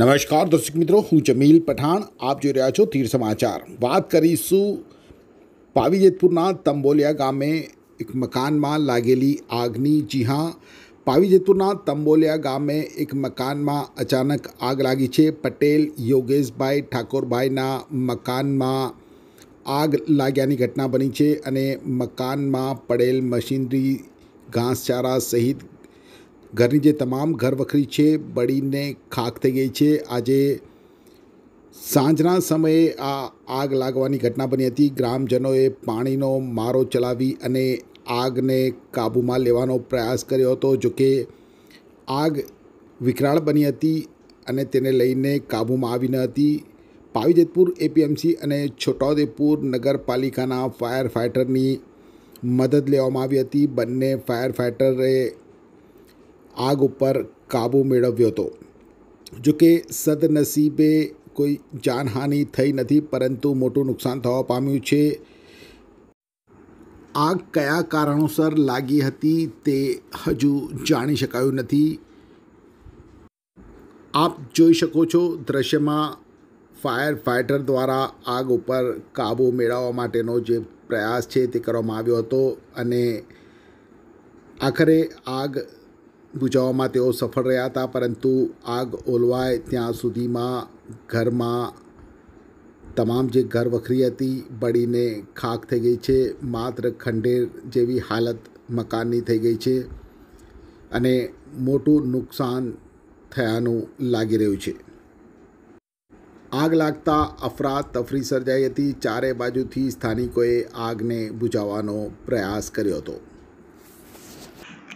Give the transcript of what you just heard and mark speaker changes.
Speaker 1: નમસ્કાર દર્શક મિત્રો હું જમીલ પઠાણ આપ જોઈ રહ્યા છો તીર સમાચાર વાત કરીશું પાવીજેતપુરના તંબોલિયા ગામે એક મકાનમાં લાગેલી આગની જી હા પાવીજેતપુરના તંબોલિયા ગામે એક મકાનમાં અચાનક આગ લાગી છે પટેલ યોગેશભાઈ ઠાકોરભાઈના મકાનમાં આગ લાગ્યાની ઘટના બની છે અને મકાનમાં પડેલ મશીનરી ઘાસચારા સહિત ઘરની જે તમામ ઘરવખરી છે બળીને ખાખ થઈ ગઈ છે આજે સાંજના સમયે આ આગ લાગવાની ઘટના બની હતી ગ્રામજનોએ પાણીનો મારો ચલાવી અને આગને કાબૂમાં લેવાનો પ્રયાસ કર્યો હતો જોકે આગ વિકરાળ બની હતી અને તેને લઈને કાબૂમાં આવી ન હતી પાવીજેતપુર એપીએમસી અને છોટાઉદેપુર નગરપાલિકાના ફાયર ફાઇટરની મદદ લેવામાં આવી હતી બંને ફાયર ફાઇટરે આગ ઉપર કાબૂ મેળવ્યો હતો જોકે સદનસીબે કોઈ જાનહાનિ થઈ નથી પરંતુ મોટું નુકસાન થવા પામ્યું છે આગ કયા કારણોસર લાગી હતી તે હજુ જાણી શકાયું નથી આપ જોઈ શકો છો દૃશ્યમાં ફાયર ફાઇટર દ્વારા આગ ઉપર કાબૂ મેળવવા માટેનો જે પ્રયાસ છે તે કરવામાં આવ્યો હતો અને આખરે આગ બુજાવવામાં તેઓ સફળ રહ્યા હતા પરંતુ આગ ઓલવાય ત્યાં સુધીમાં ઘરમાં તમામ જે ઘરવખરી હતી બળીને ખાક થઈ ગઈ છે માત્ર ખંડેર જેવી હાલત મકાનની થઈ ગઈ છે અને મોટું નુકસાન થયાનું લાગી રહ્યું છે આગ લાગતા અફરાત તફરી સર્જાઈ હતી ચારે બાજુથી સ્થાનિકોએ આગને બુજાવવાનો પ્રયાસ કર્યો હતો